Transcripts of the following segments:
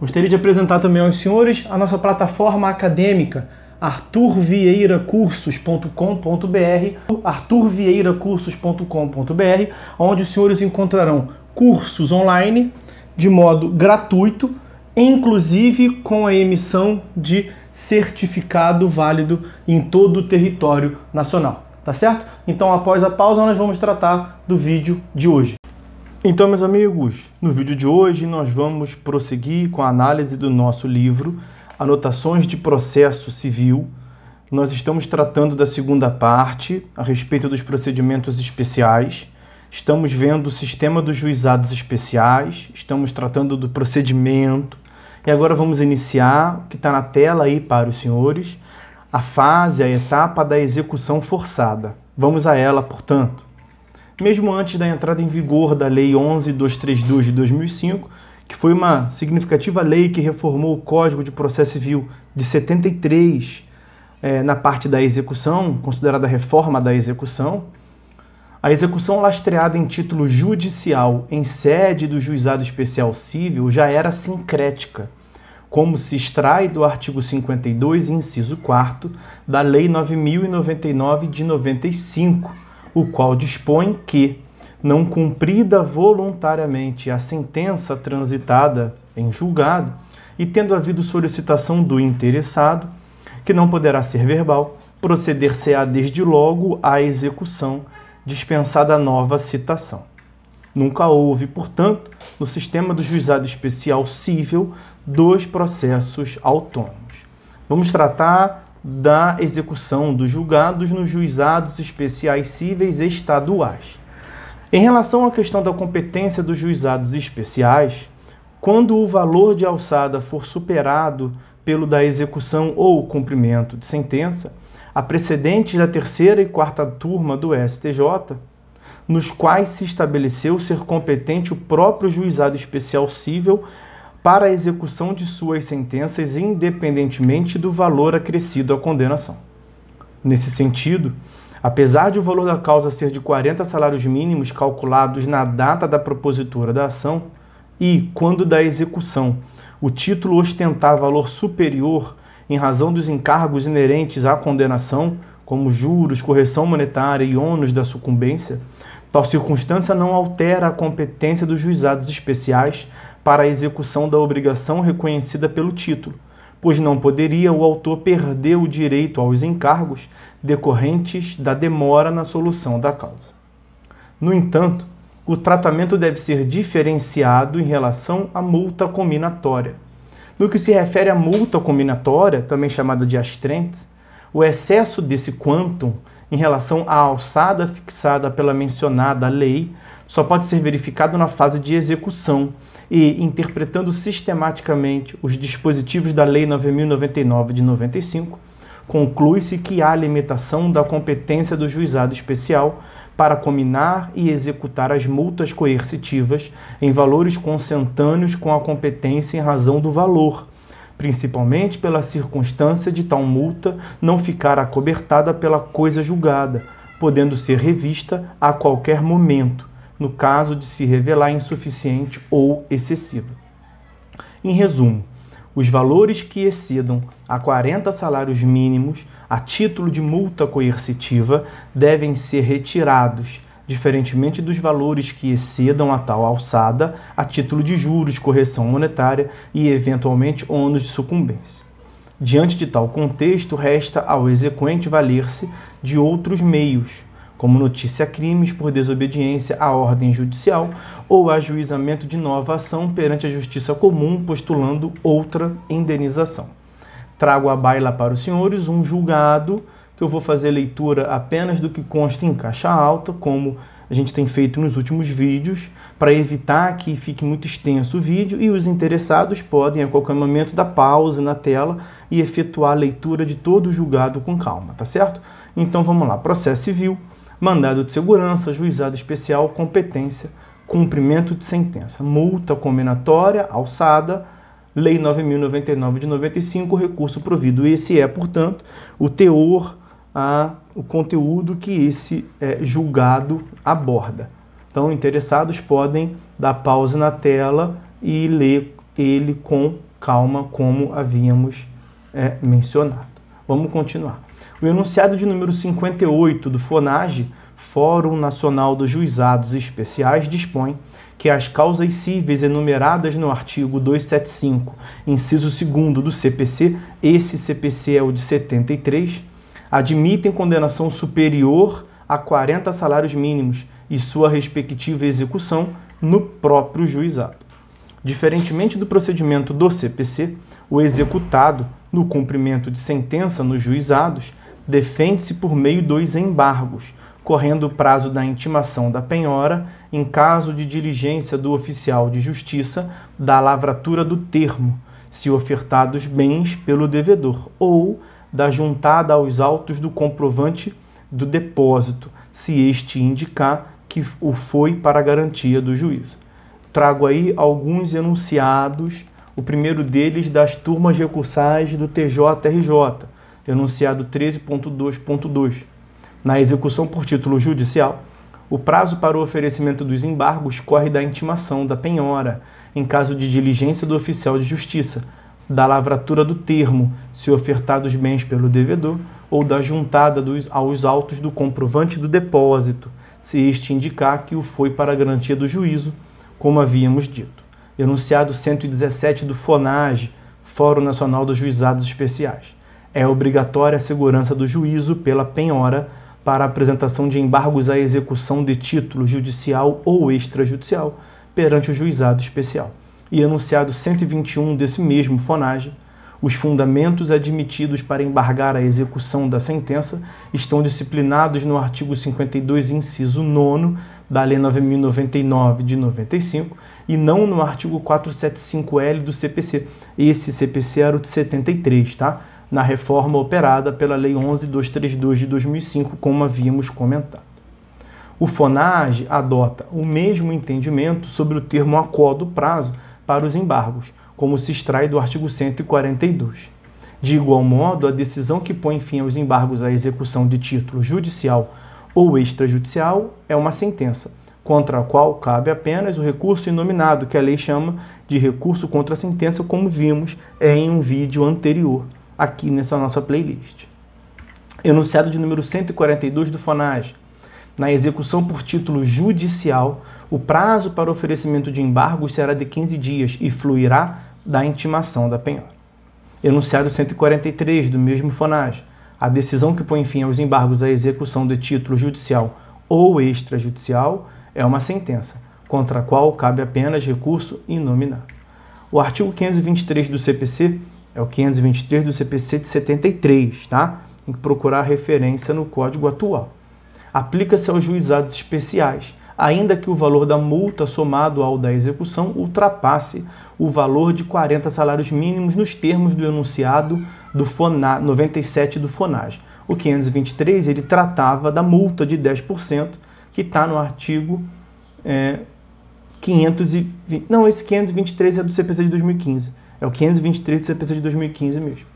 Gostaria de apresentar também aos senhores a nossa plataforma acadêmica arturvieiracursos.com.br arturvieiracursos.com.br onde os senhores encontrarão cursos online de modo gratuito, inclusive com a emissão de certificado válido em todo o território nacional, tá certo? Então, após a pausa, nós vamos tratar do vídeo de hoje. Então, meus amigos, no vídeo de hoje nós vamos prosseguir com a análise do nosso livro Anotações de Processo Civil. Nós estamos tratando da segunda parte a respeito dos procedimentos especiais. Estamos vendo o sistema dos juizados especiais, estamos tratando do procedimento. E agora vamos iniciar o que está na tela aí para os senhores, a fase, a etapa da execução forçada. Vamos a ela, portanto mesmo antes da entrada em vigor da Lei 11232 de 2005, que foi uma significativa lei que reformou o Código de Processo Civil de 73 é, na parte da execução, considerada reforma da execução. A execução lastreada em título judicial em sede do juizado especial civil já era sincrética, como se extrai do artigo 52, inciso 4 da Lei 9099 de 95 o qual dispõe que, não cumprida voluntariamente a sentença transitada em julgado e tendo havido solicitação do interessado, que não poderá ser verbal, proceder-se-á desde logo à execução, dispensada a nova citação. Nunca houve, portanto, no sistema do juizado especial civil, dois processos autônomos. Vamos tratar da execução dos julgados nos juizados especiais cíveis estaduais. Em relação à questão da competência dos juizados especiais, quando o valor de alçada for superado pelo da execução ou cumprimento de sentença, a precedentes da terceira e quarta turma do STJ, nos quais se estabeleceu ser competente o próprio juizado especial cível para a execução de suas sentenças, independentemente do valor acrescido à condenação. Nesse sentido, apesar de o valor da causa ser de 40 salários mínimos calculados na data da propositura da ação e, quando da execução, o título ostentar valor superior em razão dos encargos inerentes à condenação, como juros, correção monetária e ônus da sucumbência, tal circunstância não altera a competência dos juizados especiais para a execução da obrigação reconhecida pelo título, pois não poderia o autor perder o direito aos encargos decorrentes da demora na solução da causa. No entanto, o tratamento deve ser diferenciado em relação à multa combinatória. No que se refere à multa combinatória, também chamada de astrente, o excesso desse quantum em relação à alçada fixada pela mencionada lei só pode ser verificado na fase de execução e interpretando sistematicamente os dispositivos da Lei 9099 de 95, conclui-se que há limitação da competência do juizado especial para cominar e executar as multas coercitivas em valores consentâneos com a competência em razão do valor, principalmente pela circunstância de tal multa não ficar acobertada pela coisa julgada, podendo ser revista a qualquer momento no caso de se revelar insuficiente ou excessiva. Em resumo, os valores que excedam a 40 salários mínimos a título de multa coercitiva devem ser retirados, diferentemente dos valores que excedam a tal alçada a título de juros, correção monetária e eventualmente ônus de sucumbência. Diante de tal contexto, resta ao exequente valer-se de outros meios como notícia crimes por desobediência à ordem judicial ou ajuizamento de nova ação perante a justiça comum postulando outra indenização. Trago à baila para os senhores um julgado que eu vou fazer leitura apenas do que consta em caixa alta, como a gente tem feito nos últimos vídeos, para evitar que fique muito extenso o vídeo e os interessados podem a qualquer momento dar pausa na tela e efetuar a leitura de todo o julgado com calma, tá certo? Então vamos lá, processo civil mandado de segurança, juizado especial, competência, cumprimento de sentença, multa combinatória, alçada, Lei 9.099 de 95, recurso provido. Esse é, portanto, o teor, a, o conteúdo que esse é, julgado aborda. Então, interessados podem dar pausa na tela e ler ele com calma, como havíamos é, mencionado. Vamos continuar. O enunciado de número 58 do FONAGE, Fórum Nacional dos Juizados Especiais, dispõe que as causas cíveis enumeradas no artigo 275, inciso 2 do CPC, esse CPC é o de 73, admitem condenação superior a 40 salários mínimos e sua respectiva execução no próprio juizado. Diferentemente do procedimento do CPC, o executado no cumprimento de sentença nos juizados, defende-se por meio dos embargos, correndo o prazo da intimação da penhora em caso de diligência do oficial de justiça da lavratura do termo, se ofertados bens pelo devedor, ou da juntada aos autos do comprovante do depósito, se este indicar que o foi para garantia do juízo. Trago aí alguns enunciados o primeiro deles das turmas recursais do TJRJ, enunciado 13.2.2. Na execução por título judicial, o prazo para o oferecimento dos embargos corre da intimação da penhora, em caso de diligência do oficial de justiça, da lavratura do termo, se ofertados bens pelo devedor, ou da juntada dos, aos autos do comprovante do depósito, se este indicar que o foi para garantia do juízo, como havíamos dito enunciado 117 do FONAGE, Fórum Nacional dos Juizados Especiais. É obrigatória a segurança do juízo pela penhora para a apresentação de embargos à execução de título judicial ou extrajudicial perante o juizado especial. E enunciado 121 desse mesmo FONAGE, os fundamentos admitidos para embargar a execução da sentença estão disciplinados no artigo 52, inciso 9 da Lei 9.099 de 95 e não no artigo 475L do CPC. Esse CPC era o de 73, tá? Na reforma operada pela Lei 11.232 de 2005, como havíamos comentado. O FONAGE adota o mesmo entendimento sobre o termo acordo prazo para os embargos, como se extrai do artigo 142. De igual modo, a decisão que põe fim aos embargos à execução de título judicial ou extrajudicial é uma sentença, contra a qual cabe apenas o recurso inominado, que a lei chama de recurso contra a sentença, como vimos em um vídeo anterior aqui nessa nossa playlist. Enunciado de número 142 do FONAGE. Na execução por título judicial, o prazo para oferecimento de embargos será de 15 dias e fluirá da intimação da penhora. Enunciado 143 do mesmo FONAGE a decisão que põe fim aos embargos à execução de título judicial ou extrajudicial é uma sentença, contra a qual cabe apenas recurso inominável. O artigo 523 do CPC é o 523 do CPC de 73, tá? Tem que procurar referência no código atual. Aplica-se aos juizados especiais, ainda que o valor da multa somado ao da execução ultrapasse o valor de 40 salários mínimos nos termos do enunciado do FONA 97 do FONAS. O 523 ele tratava da multa de 10% que está no artigo é, 520. Não, esse 523 é do CPC de 2015. É o 523 do CPC de 2015 mesmo.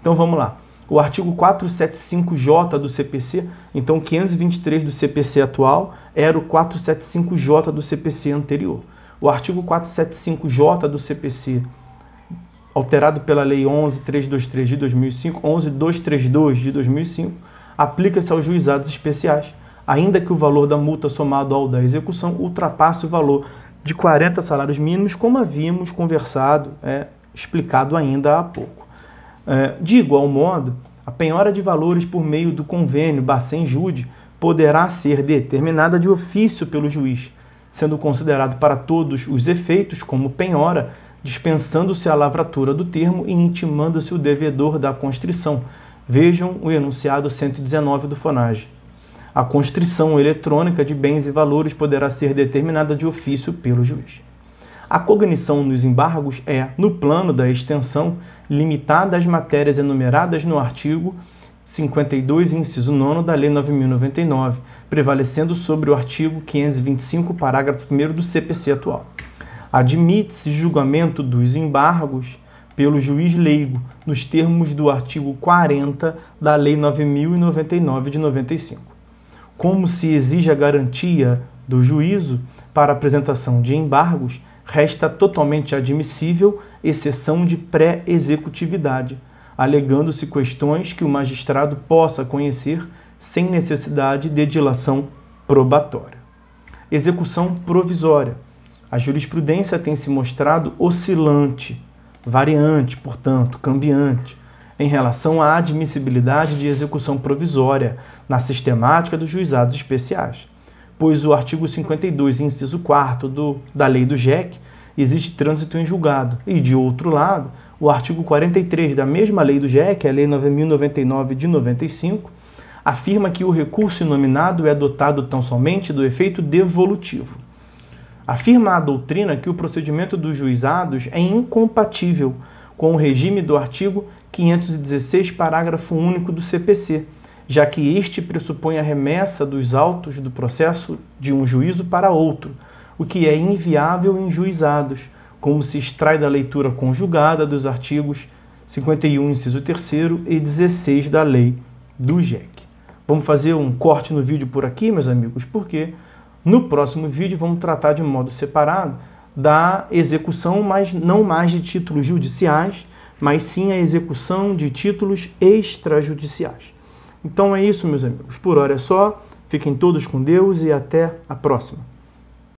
Então vamos lá o artigo 475J do CPC, então 523 do CPC atual era o 475J do CPC anterior. O artigo 475J do CPC alterado pela Lei 11323 de 2005, 11232 de 2005, aplica-se aos juizados especiais, ainda que o valor da multa somado ao da execução ultrapasse o valor de 40 salários mínimos, como havíamos conversado, é, explicado ainda há pouco. É, de igual modo, a penhora de valores por meio do convênio Bacen-Jude poderá ser determinada de ofício pelo juiz, sendo considerado para todos os efeitos como penhora, dispensando-se a lavratura do termo e intimando-se o devedor da constrição. Vejam o enunciado 119 do FONAGE. A constrição eletrônica de bens e valores poderá ser determinada de ofício pelo juiz. A cognição nos embargos é, no plano da extensão, limitada às matérias enumeradas no artigo 52, inciso 9 da Lei 9.099, prevalecendo sobre o artigo 525, parágrafo 1 do CPC atual. Admite-se julgamento dos embargos pelo juiz leigo, nos termos do artigo 40 da Lei 9.099 de 95. Como se exige a garantia do juízo para apresentação de embargos, resta totalmente admissível exceção de pré-executividade, alegando-se questões que o magistrado possa conhecer sem necessidade de dilação probatória. Execução provisória. A jurisprudência tem se mostrado oscilante, variante, portanto, cambiante, em relação à admissibilidade de execução provisória na sistemática dos juizados especiais pois o artigo 52, inciso 4 do, da lei do JEC, existe trânsito em julgado. E de outro lado, o artigo 43 da mesma lei do JEC, a lei 9099 de 95, afirma que o recurso inominado é adotado tão somente do efeito devolutivo. Afirma a doutrina que o procedimento dos juizados é incompatível com o regime do artigo 516, parágrafo único do CPC, já que este pressupõe a remessa dos autos do processo de um juízo para outro, o que é inviável em juizados, como se extrai da leitura conjugada dos artigos 51, inciso 3 e 16 da lei do JEC. Vamos fazer um corte no vídeo por aqui, meus amigos, porque no próximo vídeo vamos tratar de modo separado da execução, mas não mais de títulos judiciais, mas sim a execução de títulos extrajudiciais. Então é isso, meus amigos. Por hora é só. Fiquem todos com Deus e até a próxima.